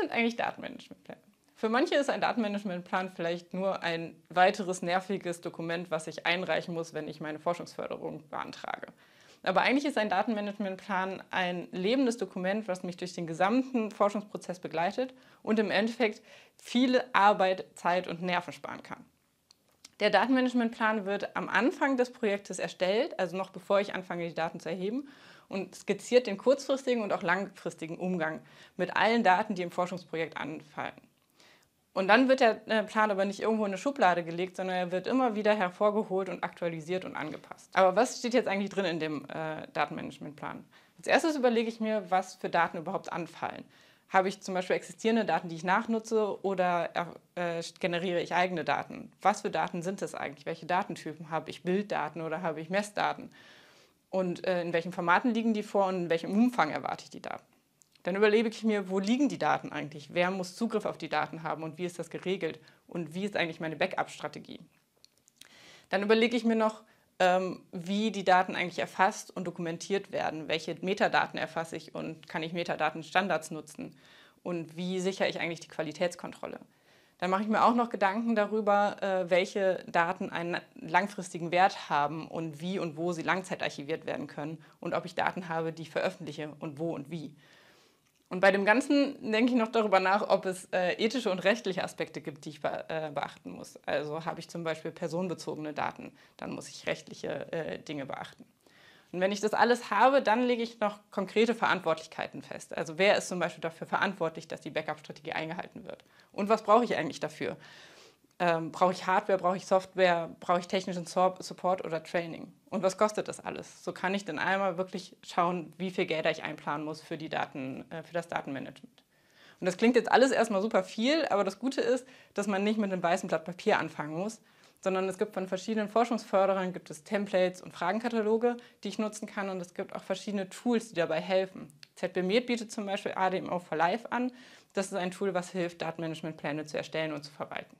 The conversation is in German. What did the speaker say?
sind eigentlich Datenmanagementpläne? Für manche ist ein Datenmanagementplan vielleicht nur ein weiteres nerviges Dokument, was ich einreichen muss, wenn ich meine Forschungsförderung beantrage. Aber eigentlich ist ein Datenmanagementplan ein lebendes Dokument, was mich durch den gesamten Forschungsprozess begleitet und im Endeffekt viele Arbeit, Zeit und Nerven sparen kann. Der Datenmanagementplan wird am Anfang des Projektes erstellt, also noch bevor ich anfange, die Daten zu erheben und skizziert den kurzfristigen und auch langfristigen Umgang mit allen Daten, die im Forschungsprojekt anfallen. Und dann wird der äh, Plan aber nicht irgendwo in eine Schublade gelegt, sondern er wird immer wieder hervorgeholt und aktualisiert und angepasst. Aber was steht jetzt eigentlich drin in dem äh, Datenmanagementplan? Als erstes überlege ich mir, was für Daten überhaupt anfallen habe ich zum Beispiel existierende Daten, die ich nachnutze oder äh, generiere ich eigene Daten? Was für Daten sind das eigentlich? Welche Datentypen habe ich? Bilddaten oder habe ich Messdaten? Und äh, in welchen Formaten liegen die vor und in welchem Umfang erwarte ich die Daten? Dann überlege ich mir, wo liegen die Daten eigentlich? Wer muss Zugriff auf die Daten haben und wie ist das geregelt? Und wie ist eigentlich meine Backup-Strategie? Dann überlege ich mir noch, ähm, wie die Daten eigentlich erfasst und dokumentiert werden. Welche Metadaten erfasse ich und kann ich Metadatenstandards nutzen? Und wie sichere ich eigentlich die Qualitätskontrolle? Dann mache ich mir auch noch Gedanken darüber, äh, welche Daten einen langfristigen Wert haben und wie und wo sie langzeitarchiviert werden können und ob ich Daten habe, die ich veröffentliche und wo und wie. Und bei dem Ganzen denke ich noch darüber nach, ob es äh, ethische und rechtliche Aspekte gibt, die ich be äh, beachten muss. Also habe ich zum Beispiel personenbezogene Daten, dann muss ich rechtliche äh, Dinge beachten. Und wenn ich das alles habe, dann lege ich noch konkrete Verantwortlichkeiten fest. Also wer ist zum Beispiel dafür verantwortlich, dass die Backup-Strategie eingehalten wird? Und was brauche ich eigentlich dafür? ähm, brauche ich Hardware, brauche ich Software, brauche ich technischen Support oder Training? Und was kostet das alles? So kann ich dann einmal wirklich schauen, wie viel Gelder ich einplanen muss für, die Daten, äh, für das Datenmanagement. Und das klingt jetzt alles erstmal super viel, aber das Gute ist, dass man nicht mit einem weißen Blatt Papier anfangen muss, sondern es gibt von verschiedenen Forschungsförderern gibt es Templates und Fragenkataloge, die ich nutzen kann und es gibt auch verschiedene Tools, die dabei helfen. ZBMed bietet zum Beispiel ADMO for Life an. Das ist ein Tool, was hilft, Datenmanagementpläne zu erstellen und zu verwalten.